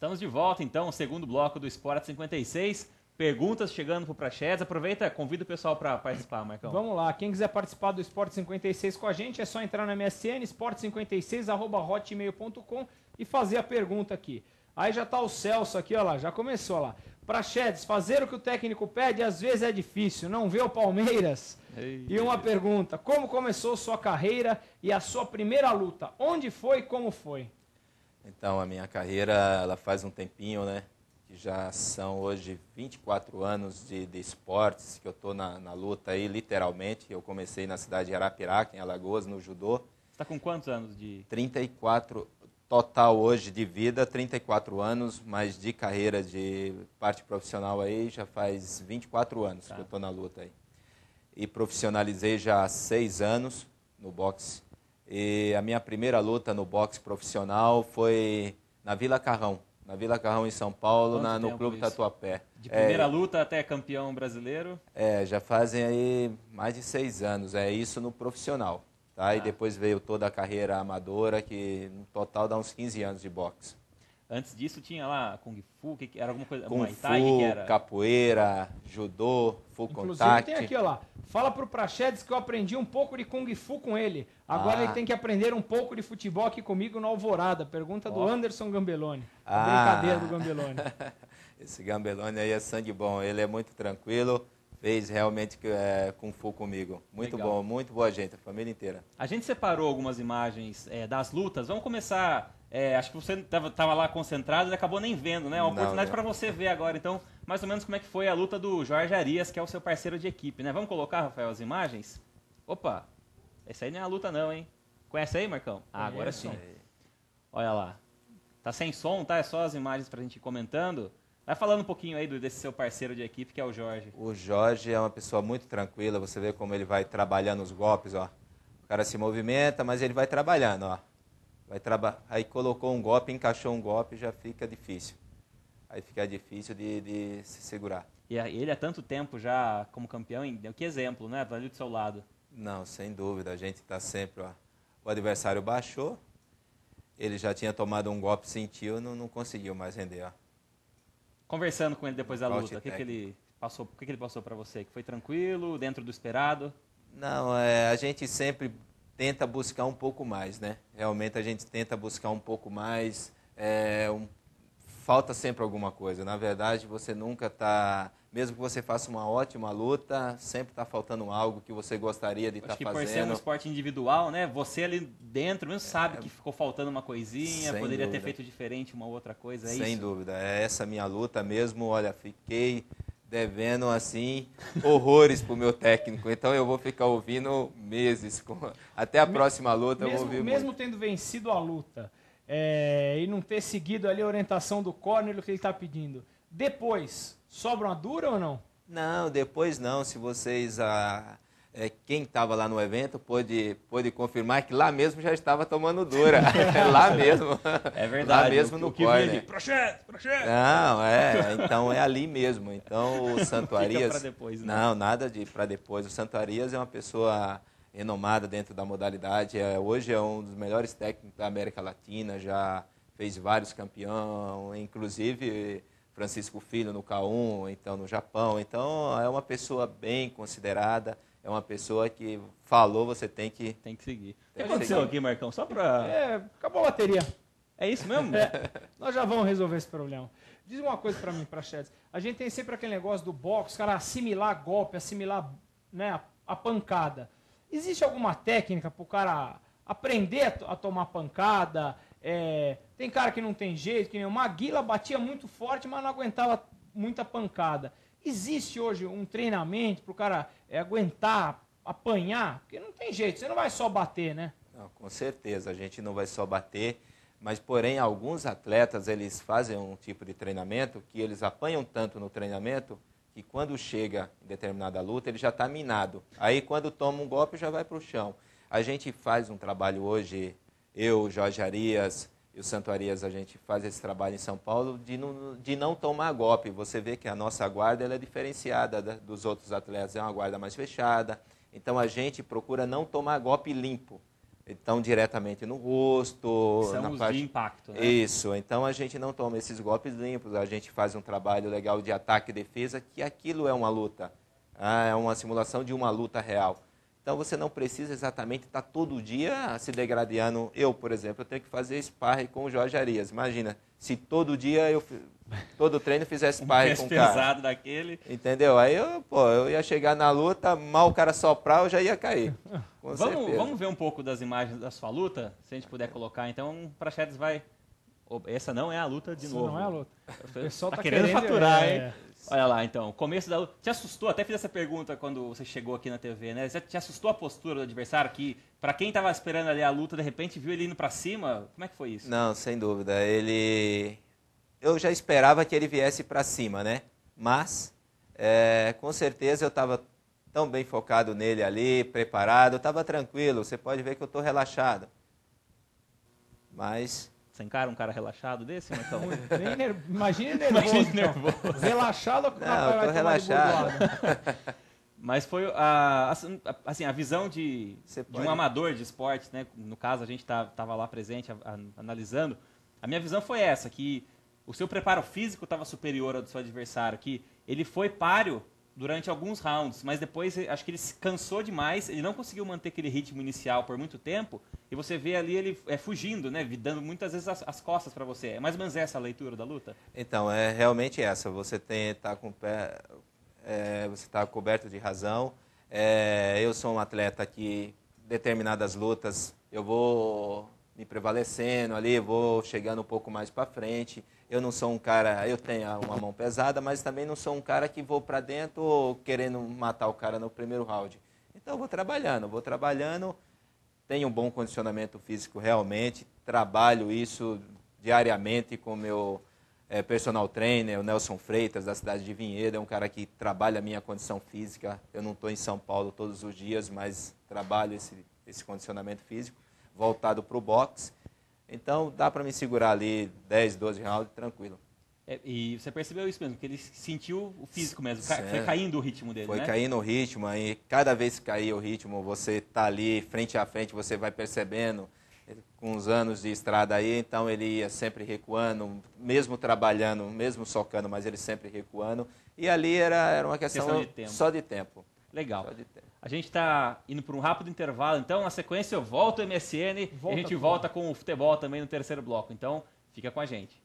Estamos de volta, então, segundo bloco do Esporte 56. Perguntas chegando para o Praxedes. Aproveita, convida o pessoal para participar, Marcão. Vamos lá. Quem quiser participar do Esporte 56 com a gente, é só entrar no MSN, esporte56.hotmail.com e fazer a pergunta aqui. Aí já tá o Celso aqui, ó lá, já começou lá. Praxedes, fazer o que o técnico pede às vezes é difícil, não vê o Palmeiras? Ei, e uma pergunta, como começou sua carreira e a sua primeira luta? Onde foi e como foi? Então, a minha carreira, ela faz um tempinho, né? Que já são hoje 24 anos de, de esportes que eu estou na, na, luta aí, literalmente. Eu comecei na cidade de Arapiraca, em Alagoas, no judô. Você está com quantos anos de... 34, total hoje de vida, 34 anos, mas de carreira de parte profissional aí já faz 24 anos tá. que eu estou na luta aí. E profissionalizei já há seis anos no boxe e a minha primeira luta no boxe profissional foi na Vila Carrão, na Vila Carrão em São Paulo, na, no Clube isso? Tatuapé. De primeira é, luta até campeão brasileiro? É, já fazem aí mais de seis anos, é isso no profissional. Tá? Ah. E tá. depois veio toda a carreira amadora, que no total dá uns 15 anos de boxe. Antes disso tinha lá Kung Fu, que era alguma coisa, Kung Muay Thai, Fu, que era? capoeira, judô, full Inclusive, contact. tem aqui, olha lá, Fala pro Prachedes que eu aprendi um pouco de Kung Fu com ele. Agora ah. ele tem que aprender um pouco de futebol aqui comigo na Alvorada. Pergunta oh. do Anderson Gambeloni. Ah. Brincadeira do Gambeloni. Esse Gambeloni aí é sangue bom. Ele é muito tranquilo. Fez realmente é, Kung Fu comigo. Muito Legal. bom, muito boa gente, a família inteira. A gente separou algumas imagens é, das lutas. Vamos começar é, acho que você estava lá concentrado e acabou nem vendo, né? É uma oportunidade para você ver agora. Então, mais ou menos como é que foi a luta do Jorge Arias, que é o seu parceiro de equipe, né? Vamos colocar, Rafael, as imagens? Opa, essa aí não é a luta não, hein? Conhece aí, Marcão? Ah, agora sim. Olha lá. Tá sem som, tá? É só as imagens pra gente ir comentando. Vai falando um pouquinho aí desse seu parceiro de equipe, que é o Jorge. O Jorge é uma pessoa muito tranquila, você vê como ele vai trabalhando os golpes, ó. O cara se movimenta, mas ele vai trabalhando, ó vai trabalhar, aí colocou um golpe, encaixou um golpe, já fica difícil. Aí fica difícil de, de se segurar. E ele há tanto tempo já como campeão, que exemplo, né? Está ali do seu lado. Não, sem dúvida. A gente está sempre. Ó, o adversário baixou, ele já tinha tomado um golpe, sentiu, não, não conseguiu mais render. Ó. Conversando com ele depois da luta, o que, que ele passou? que, que ele passou para você? Que foi tranquilo, dentro do esperado? Não, é, a gente sempre tenta buscar um pouco mais, né? Realmente a gente tenta buscar um pouco mais, é, um, falta sempre alguma coisa. Na verdade, você nunca está, mesmo que você faça uma ótima luta, sempre está faltando algo que você gostaria de estar tá fazendo. Acho que por ser um esporte individual, né? Você ali dentro mesmo é, sabe é que ficou faltando uma coisinha, poderia dúvida. ter feito diferente uma outra coisa, é Sem isso? dúvida. É essa minha luta mesmo, olha, fiquei devendo assim horrores pro meu técnico. Então eu vou ficar ouvindo meses com... até a próxima luta. Mesmo, mesmo muito. tendo vencido a luta é, e não ter seguido ali a orientação do corner o que ele está pedindo, depois sobra uma dura ou não? Não, depois não. Se vocês ah, é, quem estava lá no evento pôde, pôde confirmar que lá mesmo já estava tomando dura. lá mesmo. É verdade. Lá mesmo o, no o corner. Projeto, Não, é. Então é ali mesmo. Então o Santuarias. Não, depois, né? não nada de para depois. O Santuarias é uma pessoa renomada dentro da modalidade. É, hoje é um dos melhores técnicos da América Latina. Já fez vários campeão, inclusive Francisco Filho no K1, então no Japão. Então é uma pessoa bem considerada é uma pessoa que falou, você tem que. Tem que seguir. o que aconteceu seguir. aqui, Marcão? Só para. É, acabou a bateria. É isso mesmo? é. Nós já vamos resolver esse problema. Diz uma coisa para mim, Praxedes. A gente tem sempre aquele negócio do boxe, cara, assimilar golpe, assimilar né, a pancada. Existe alguma técnica para o cara aprender a, a tomar pancada? É, tem cara que não tem jeito, que nem o Maguila batia muito forte, mas não aguentava muita pancada. Existe hoje um treinamento para o cara é, aguentar, apanhar? Porque não tem jeito, você não vai só bater, né? Não, com certeza, a gente não vai só bater, mas porém alguns atletas eles fazem um tipo de treinamento que eles apanham tanto no treinamento que quando chega em determinada luta ele já está minado. Aí quando toma um golpe já vai para o chão. A gente faz um trabalho hoje, eu, Jorge Arias, e o Santuarias a gente faz esse trabalho em São Paulo de não, de não tomar golpe. Você vê que a nossa guarda ela é diferenciada dos outros atletas, é uma guarda mais fechada. Então a gente procura não tomar golpe limpo. Então, diretamente no rosto. São na os parte... de impacto, né? Isso. Então, a gente não toma esses golpes limpos. A gente faz um trabalho legal de ataque e defesa, que aquilo é uma luta. Ah, é uma simulação de uma luta real. Então você não precisa exatamente estar todo dia se degradando. Eu, por exemplo, eu tenho que fazer sparring com o Jorge Arias. Imagina, se todo dia eu todo treino fizesse sparring um com o cara. pesado daquele. Entendeu? Aí eu, pô, eu ia chegar na luta, mal o cara soprar, eu já ia cair. vamos, certeza. vamos ver um pouco das imagens da sua luta, se a gente puder colocar. Então, o Prachedes vai essa não é a luta de Isso novo. Não é a luta. O pessoal é tá, tá querendo, querendo, faturar, é. hein? Olha lá, então, começo da luta. Te assustou? Até fiz essa pergunta quando você chegou aqui na TV, né? Te assustou a postura do adversário que, para quem tava esperando ali a luta, de repente viu ele indo para cima? Como é que foi isso? Não, sem dúvida. Ele eu já esperava que ele viesse para cima, né? Mas é, com certeza eu estava tão bem focado nele ali, preparado, Eu estava tranquilo. Você pode ver que eu estou relaxado. Mas você cara, um cara relaxado desse, Marcão? ner... Imagina nervoso. Imagina nervoso. relaxado a relaxado. Mas foi a, assim, a assim, visão de, de um amador de esportes, né? No caso, a gente estava tá, lá presente, a, a, analisando. A minha visão foi essa, que o seu preparo físico estava superior ao do seu adversário, que ele foi páreo durante alguns rounds, mas depois eh, acho que ele se cansou demais, ele não conseguiu manter aquele ritmo inicial por muito tempo, e você vê ali ele é, fugindo, né, dando muitas vezes as, as costas para você. É mais ou menos essa a leitura da luta? Então, é realmente essa. Você tem tá com pé, é, você está coberto de razão. É, eu sou um atleta que determinadas lutas eu vou me prevalecendo ali, vou chegando um pouco mais para frente. Eu não sou um cara, eu tenho uma mão pesada, mas também não sou um cara que vou para dentro querendo matar o cara no primeiro round. Então eu vou trabalhando, vou trabalhando, tenho um bom condicionamento físico realmente, trabalho isso diariamente com meu é, personal trainer, o Nelson Freitas, da cidade de Vinhedo, é um cara que trabalha a minha condição física. Eu não estou em São Paulo todos os dias, mas trabalho esse, esse condicionamento físico voltado para o boxe. Então dá para me segurar ali 10, 12 rounds tranquilo. É, e você percebeu isso mesmo, que ele sentiu o físico mesmo, Sim. foi caindo o ritmo dele, Foi né? caindo o ritmo, aí cada vez que caía o ritmo, você tá ali frente a frente, você vai percebendo, eh, com os anos de estrada aí, então ele ia sempre recuando, mesmo trabalhando, mesmo socando, mas ele sempre recuando, e ali era, era uma questão, questão de só de tempo. Legal. Só de tempo. A gente está indo para um rápido intervalo, então na sequência eu volto ao MSN volta e a gente volta com o futebol também no terceiro bloco. Então fica com a gente.